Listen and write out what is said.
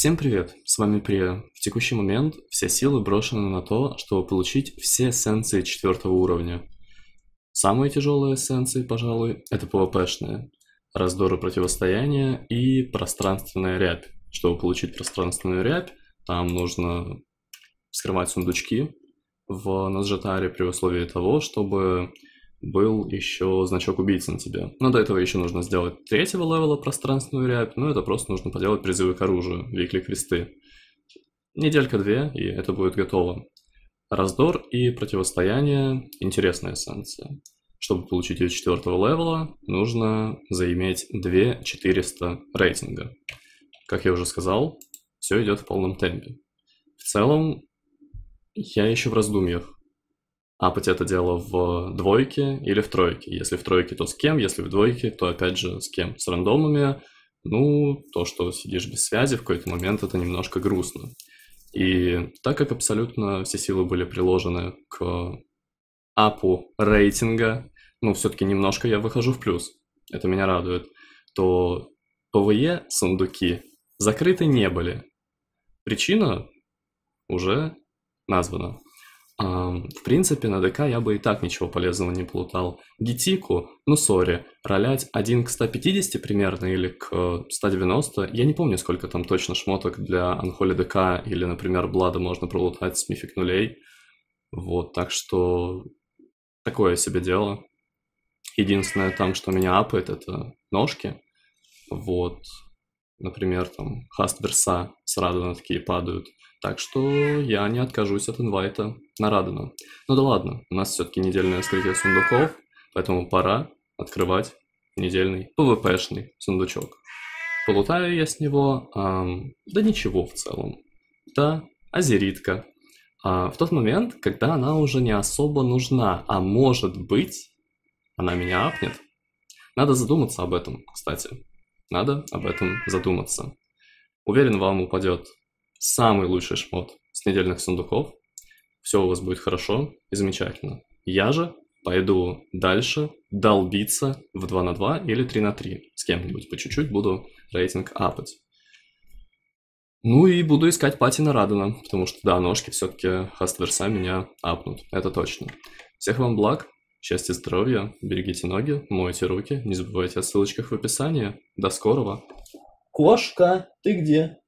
Всем привет, с вами Прия. В текущий момент все силы брошены на то, чтобы получить все эссенции четвертого уровня. Самые тяжелые эссенции, пожалуй, это pvp раздоры противостояния и пространственная рябь. Чтобы получить пространственную рябь, там нужно вскрывать сундучки в Назжетаре при условии того, чтобы был еще значок убийцы на тебе. Но до этого еще нужно сделать третьего левела пространственную рябь, но это просто нужно поделать призывы к оружию, викли квесты. Неделька-две, и это будет готово. Раздор и противостояние – интересная санкция. Чтобы получить ее четвертого левела, нужно заиметь 2400 рейтинга. Как я уже сказал, все идет в полном темпе. В целом, я еще в раздумьях, апать это дело в двойке или в тройке. Если в тройке, то с кем, если в двойке, то опять же с кем, с рандомами. Ну, то, что сидишь без связи, в какой-то момент это немножко грустно. И так как абсолютно все силы были приложены к апу рейтинга, ну, все-таки немножко я выхожу в плюс, это меня радует, то ПВЕ сундуки закрыты не были. Причина уже названа. В принципе, на ДК я бы и так ничего полезного не плутал. Гитику, ну сори, ролять 1 к 150 примерно или к 190, э, я не помню, сколько там точно шмоток для Анхоли ДК или, например, Блада можно пролутать с мифик нулей. Вот, так что такое себе дело. Единственное там, что меня апает, это ножки. Вот, Например, там хаст верса с Радана такие падают. Так что я не откажусь от инвайта на Радана. Ну да ладно, у нас все-таки недельное вскрытие сундуков, поэтому пора открывать недельный пвпшный сундучок. Полутаю я с него, эм, да ничего в целом. Да, азеритка. А в тот момент, когда она уже не особо нужна, а может быть, она меня апнет. Надо задуматься об этом, кстати. Надо об этом задуматься. Уверен, вам упадет самый лучший шмот с недельных сундуков. Все у вас будет хорошо и замечательно. Я же пойду дальше долбиться в 2 на 2 или 3 на 3 с кем-нибудь. По чуть-чуть буду рейтинг апать. Ну и буду искать Патина Радана, потому что, да, ножки все-таки Хастверса меня апнут, это точно. Всех вам благ, Счастья, здоровья, берегите ноги, мойте руки, не забывайте о ссылочках в описании. До скорого! Кошка, ты где?